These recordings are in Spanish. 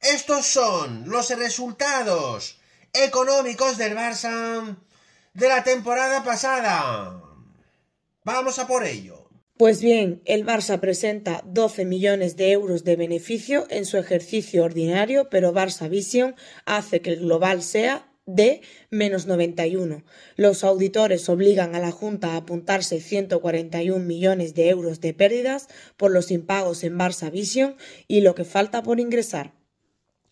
Estos son los resultados económicos del Barça de la temporada pasada. Vamos a por ello. Pues bien, el Barça presenta 12 millones de euros de beneficio en su ejercicio ordinario, pero Barça Vision hace que el global sea de menos 91. Los auditores obligan a la Junta a apuntarse 141 millones de euros de pérdidas por los impagos en Barça Vision y lo que falta por ingresar.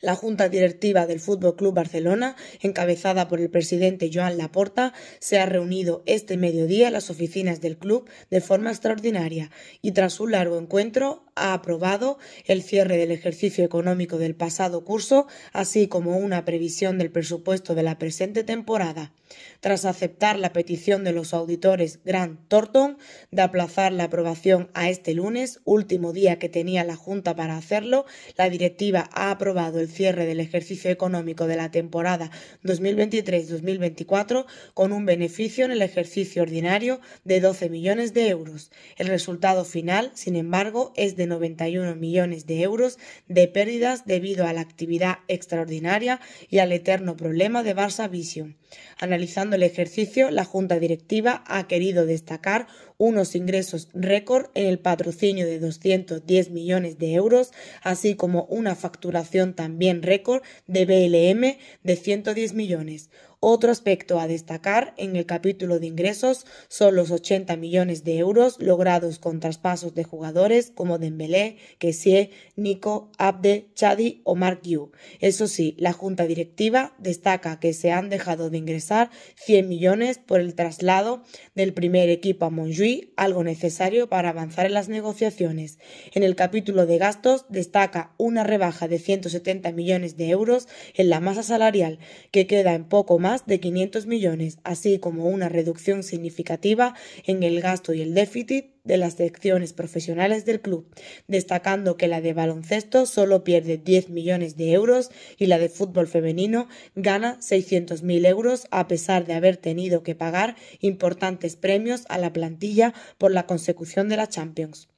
La Junta Directiva del Fútbol Club Barcelona, encabezada por el presidente Joan Laporta, se ha reunido este mediodía en las oficinas del club de forma extraordinaria y tras un largo encuentro ha aprobado el cierre del ejercicio económico del pasado curso, así como una previsión del presupuesto de la presente temporada, tras aceptar la petición de los auditores Grant Thornton de aplazar la aprobación a este lunes, último día que tenía la Junta para hacerlo, la directiva ha aprobado el cierre del ejercicio económico de la temporada 2023-2024 con un beneficio en el ejercicio ordinario de 12 millones de euros. El resultado final, sin embargo, es de 91 millones de euros de pérdidas debido a la actividad extraordinaria y al eterno problema de Barça Vision. Analizando el ejercicio, la Junta Directiva ha querido destacar unos ingresos récord en el patrocinio de 210 millones de euros, así como una facturación también récord de BLM de 110 millones. Otro aspecto a destacar en el capítulo de ingresos son los 80 millones de euros logrados con traspasos de jugadores como Dembélé, Kessie, Nico, Abde, Chadi o Mark Yu. Eso sí, la junta directiva destaca que se han dejado de ingresar 100 millones por el traslado del primer equipo a Montjuic, algo necesario para avanzar en las negociaciones. En el capítulo de gastos destaca una rebaja de 170 millones de euros en la masa salarial, que queda en poco más de 500 millones, así como una reducción significativa en el gasto y el déficit de las secciones profesionales del club, destacando que la de baloncesto solo pierde 10 millones de euros y la de fútbol femenino gana 600.000 euros a pesar de haber tenido que pagar importantes premios a la plantilla por la consecución de la Champions.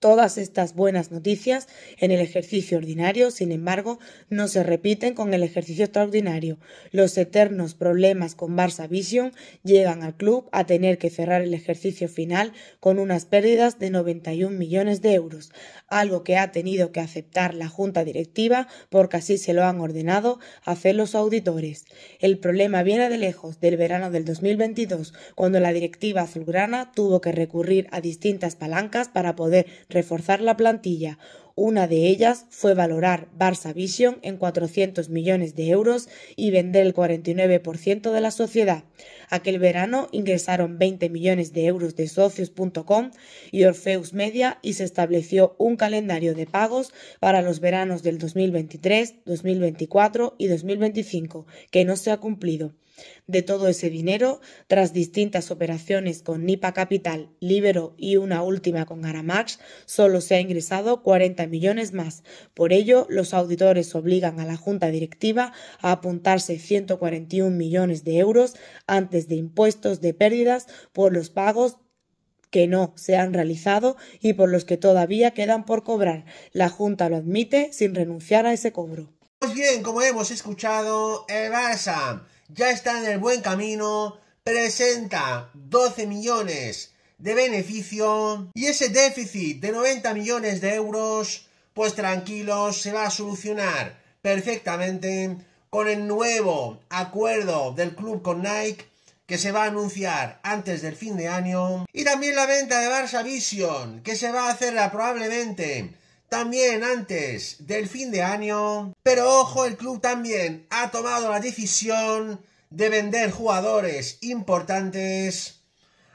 Todas estas buenas noticias en el ejercicio ordinario, sin embargo, no se repiten con el ejercicio extraordinario. Los eternos problemas con Barça Vision llegan al club a tener que cerrar el ejercicio final con unas pérdidas de 91 millones de euros, algo que ha tenido que aceptar la junta directiva porque así se lo han ordenado hacer los auditores. El problema viene de lejos, del verano del 2022, cuando la directiva azulgrana tuvo que recurrir a distintas palancas para poder reforzar la plantilla. Una de ellas fue valorar Barça Vision en 400 millones de euros y vender el 49% de la sociedad. Aquel verano ingresaron 20 millones de euros de socios.com y Orfeus Media y se estableció un calendario de pagos para los veranos del 2023, 2024 y 2025 que no se ha cumplido. De todo ese dinero, tras distintas operaciones con Nipa Capital, Libero y una última con Aramax, solo se ha ingresado 40 millones más. Por ello, los auditores obligan a la Junta Directiva a apuntarse 141 millones de euros antes de impuestos de pérdidas por los pagos que no se han realizado y por los que todavía quedan por cobrar. La Junta lo admite sin renunciar a ese cobro. Pues bien, como hemos escuchado, ya está en el buen camino, presenta 12 millones de beneficio y ese déficit de 90 millones de euros, pues tranquilos, se va a solucionar perfectamente con el nuevo acuerdo del club con Nike que se va a anunciar antes del fin de año y también la venta de Barça Vision que se va a hacer probablemente también antes del fin de año. Pero ojo, el club también ha tomado la decisión de vender jugadores importantes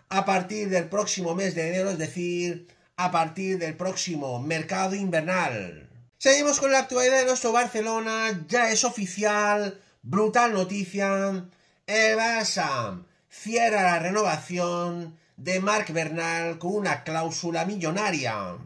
a partir del próximo mes de enero, es decir, a partir del próximo mercado invernal. Seguimos con la actualidad de nuestro Barcelona, ya es oficial, brutal noticia, el Barça cierra la renovación de Marc Bernal con una cláusula millonaria.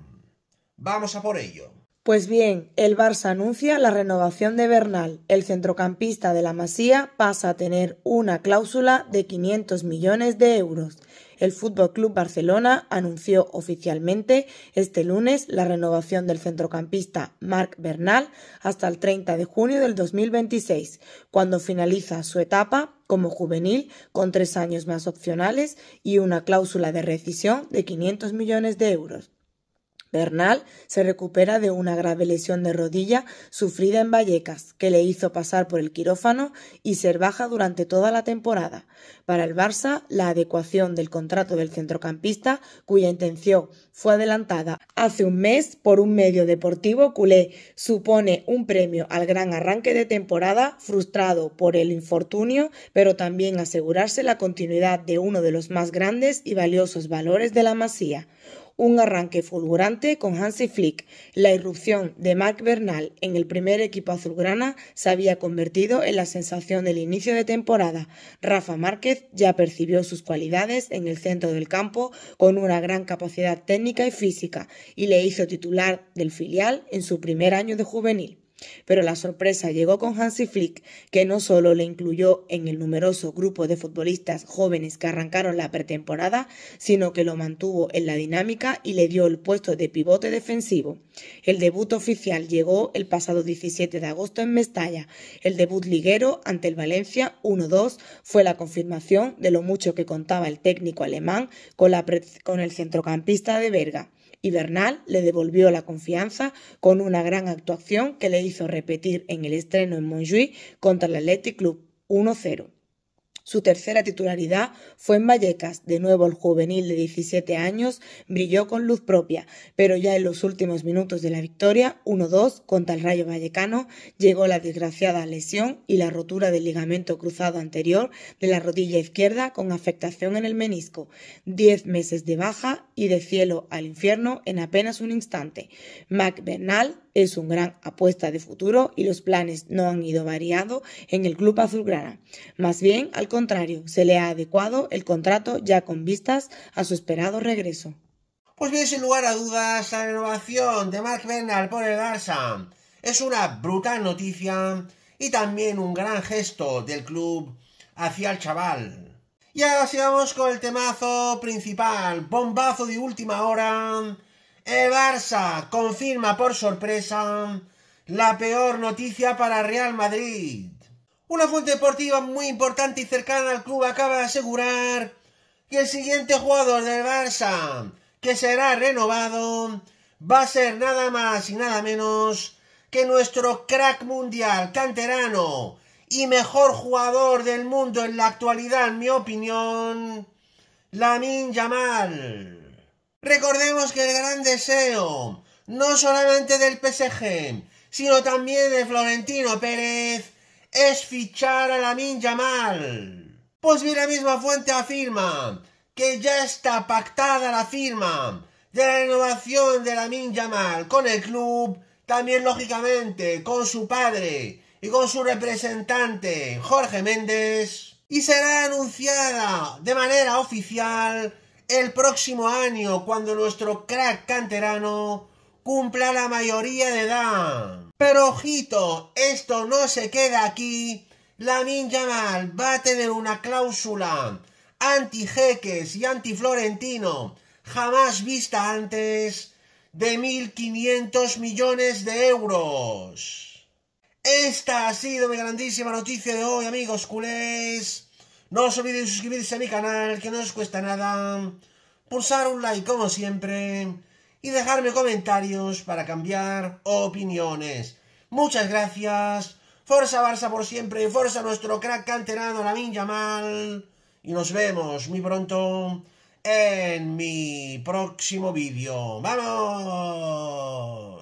Vamos a por ello. Pues bien, el Barça anuncia la renovación de Bernal. El centrocampista de la Masía pasa a tener una cláusula de 500 millones de euros. El Fútbol Club Barcelona anunció oficialmente este lunes la renovación del centrocampista Marc Bernal hasta el 30 de junio del 2026, cuando finaliza su etapa como juvenil con tres años más opcionales y una cláusula de rescisión de 500 millones de euros se recupera de una grave lesión de rodilla sufrida en Vallecas, que le hizo pasar por el quirófano y ser baja durante toda la temporada. Para el Barça, la adecuación del contrato del centrocampista, cuya intención fue adelantada hace un mes por un medio deportivo culé, supone un premio al gran arranque de temporada frustrado por el infortunio, pero también asegurarse la continuidad de uno de los más grandes y valiosos valores de la Masía un arranque fulgurante con Hansi Flick. La irrupción de Marc Bernal en el primer equipo azulgrana se había convertido en la sensación del inicio de temporada. Rafa Márquez ya percibió sus cualidades en el centro del campo con una gran capacidad técnica y física y le hizo titular del filial en su primer año de juvenil. Pero la sorpresa llegó con Hansi Flick, que no solo le incluyó en el numeroso grupo de futbolistas jóvenes que arrancaron la pretemporada, sino que lo mantuvo en la dinámica y le dio el puesto de pivote defensivo. El debut oficial llegó el pasado 17 de agosto en Mestalla. El debut liguero ante el Valencia 1-2 fue la confirmación de lo mucho que contaba el técnico alemán con, con el centrocampista de Berga y Bernal le devolvió la confianza con una gran actuación que le hizo repetir en el estreno en Montjuic contra el Athletic Club 1-0. Su tercera titularidad fue en Vallecas. De nuevo, el juvenil de 17 años brilló con luz propia, pero ya en los últimos minutos de la victoria, 1-2 contra el Rayo Vallecano, llegó la desgraciada lesión y la rotura del ligamento cruzado anterior de la rodilla izquierda con afectación en el menisco. Diez meses de baja y de cielo al infierno en apenas un instante. Mac Bernal es un gran apuesta de futuro y los planes no han ido variando en el club azulgrana. Más bien, al contrario, se le ha adecuado el contrato ya con vistas a su esperado regreso. Pues bien, sin lugar a dudas, la renovación de Mark Bernal por el Barça es una brutal noticia y también un gran gesto del club hacia el chaval. Y ahora sí con el temazo principal, bombazo de última hora el Barça confirma por sorpresa la peor noticia para Real Madrid. Una fuente deportiva muy importante y cercana al club acaba de asegurar que el siguiente jugador del Barça que será renovado va a ser nada más y nada menos que nuestro crack mundial canterano y mejor jugador del mundo en la actualidad, en mi opinión, Lamin Yamal. Recordemos que el gran deseo, no solamente del PSG, sino también de Florentino Pérez, es fichar a Lamin Yamal. Pues bien, la misma fuente afirma que ya está pactada la firma de la renovación de Lamin Yamal con el club, también lógicamente con su padre y con su representante Jorge Méndez, y será anunciada de manera oficial el próximo año cuando nuestro crack canterano cumpla la mayoría de edad. Pero ojito, esto no se queda aquí. La Mal va a tener una cláusula anti-jeques y anti-florentino jamás vista antes de 1.500 millones de euros. Esta ha sido mi grandísima noticia de hoy, amigos culés. No os olvidéis de suscribirse a mi canal, que no os cuesta nada. Pulsar un like como siempre. Y dejarme comentarios para cambiar opiniones. Muchas gracias. Forza Barça por siempre. Forza nuestro crack canterano ninja mal, Y nos vemos muy pronto en mi próximo vídeo. ¡Vamos!